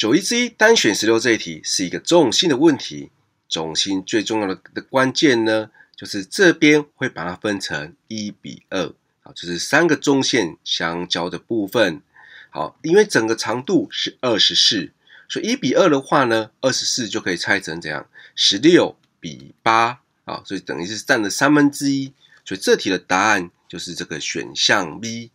九一之一单选十六这一题是一个重心的问题，重心最重要的的关键呢，就是这边会把它分成一比二，好，就是三个中线相交的部分，好，因为整个长度是二十四，所以一比二的话呢，二十四就可以拆成怎样，十六比八，啊，所以等于是占了三分之一，所以这题的答案就是这个选项 B。